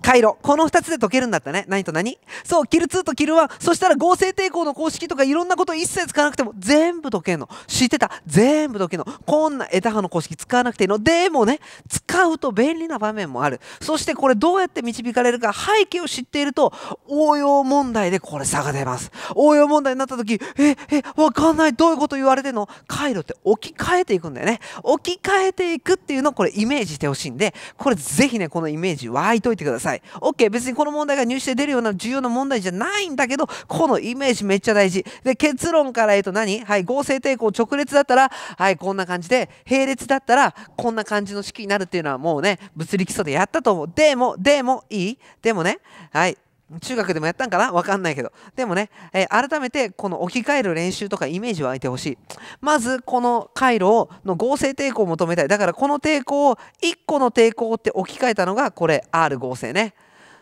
回路この2つで解けるんだったね何と何そうキル2とキル1そしたら合成抵抗の公式とかいろんなこと一切使わなくても全部解けんの知ってた全部解けんのこんな枝葉の公式使わなくていいのでもね使うと便利な場面もあるそしてこれどうやって導かれるか背景を知っていると応用問題でこれ差が出ます応用問題になった時ええわかんないどういうこと言われてんの回路って置き換えていくんだよね置き換えていくっていうのをこれイメージしてほしいんでこれぜひねこのイメージ湧いといてくださいさい。OK、別にこの問題が入試で出るような重要な問題じゃないんだけど、このイメージめっちゃ大事。で、結論から言うと何はい、合成抵抗直列だったら、はい、こんな感じで、並列だったら、こんな感じの式になるっていうのはもうね、物理基礎でやったと思う。でも、でも、いいでもね、はい。中学でもやったんかなわかんないけど。でもね、えー、改めてこの置き換える練習とかイメージを空いてほしい。まず、この回路の合成抵抗を求めたい。だから、この抵抗を1個の抵抗って置き換えたのが、これ、R 合成ね。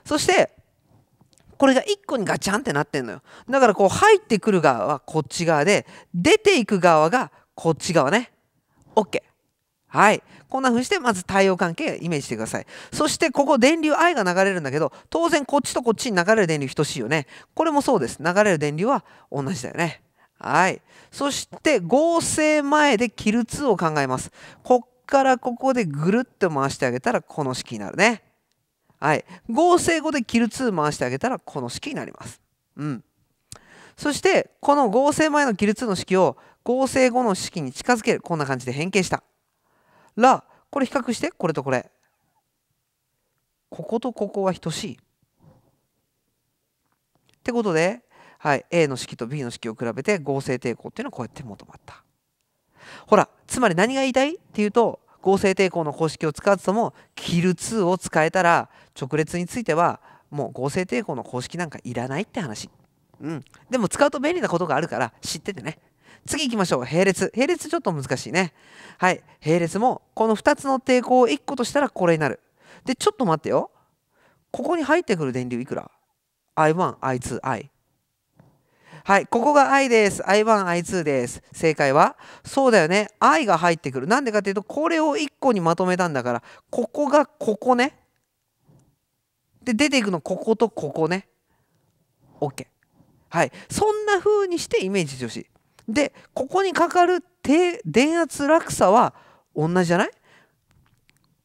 そして、これが1個にガチャンってなってんのよ。だから、こう、入ってくる側はこっち側で、出ていく側がこっち側ね。OK。はい。こんな風にして、まず太陽関係イメージしてください。そして、ここ電流 I が流れるんだけど、当然こっちとこっちに流れる電流等しいよね。これもそうです。流れる電流は同じだよね。はい。そして、合成前でキル2を考えます。こっからここでぐるっと回してあげたら、この式になるね。はい。合成後でキル2回してあげたら、この式になります。うん。そして、この合成前のキル2の式を合成後の式に近づける。こんな感じで変形した。らこれ比較してこれとこれこことここは等しいってことで、はい、A の式と B の式を比べて合成抵抗っていうのはこうやって求まったほらつまり何が言いたいっていうと合成抵抗の公式を使ず。ともキル2を使えたら直列についてはもう合成抵抗の公式なんかいらないって話うんでも使うと便利なことがあるから知っててね次行きましょう。並列。並列ちょっと難しいね。はい。並列も、この2つの抵抗を1個としたらこれになる。で、ちょっと待ってよ。ここに入ってくる電流いくら ?I1、I2、I。はい。ここが I です。I1、I2 です。正解はそうだよね。I が入ってくる。なんでかっていうと、これを1個にまとめたんだから、ここがここね。で、出ていくの、こことここね。OK。はい。そんな風にしてイメージしてほしい。でここにかかる電圧落差は同じじゃない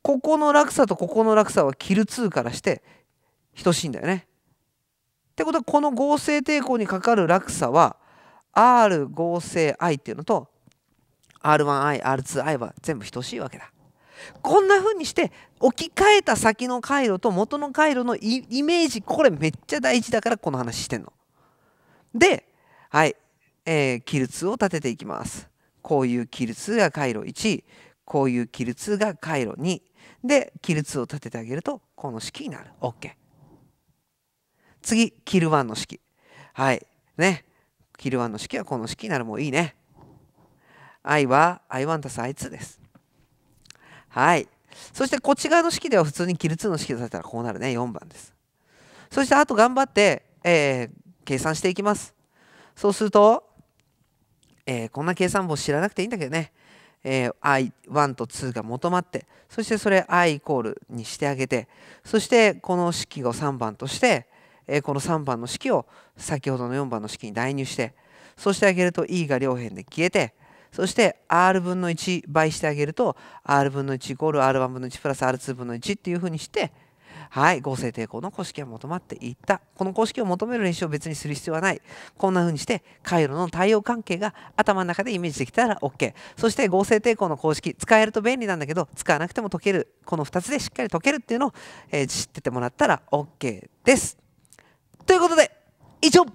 ここの落差とここの落差はキル2からして等しいんだよね。ってことはこの合成抵抗にかかる落差は R 合成 I っていうのと R1i、R2i は全部等しいわけだ。こんな風にして置き換えた先の回路と元の回路のイメージこれめっちゃ大事だからこの話してんの。ではいえー、規律を立てていきます。こういう規律が回路1、こういう規律が回路2で規律を立ててあげるとこの式になる。OK。次、キル1の式。はい。ね。キル1の式はこの式になる。もういいね。i は i1 たす i2 です。はい。そしてこっち側の式では普通にキル2の式で立てたらこうなるね。4番です。そしてあと頑張って、えー、計算していきます。そうすると、えー、こんな計算法知らなくていいんだけどね、えー、i1 と2が求まってそしてそれ i イコールにしてあげてそしてこの式を3番として、えー、この3番の式を先ほどの4番の式に代入してそしてあげると e が両辺で消えてそして r 分の1倍してあげると r 分の1イコール r1 分の1プラス r2 分の1っていうふうにしてはい、合成抵抗の公式は求まっていった。この公式を求める練習を別にする必要はない。こんな風にして、回路の対応関係が頭の中でイメージできたら OK。そして合成抵抗の公式、使えると便利なんだけど、使わなくても解ける。この2つでしっかり解けるっていうのを、えー、知っててもらったら OK です。ということで、以上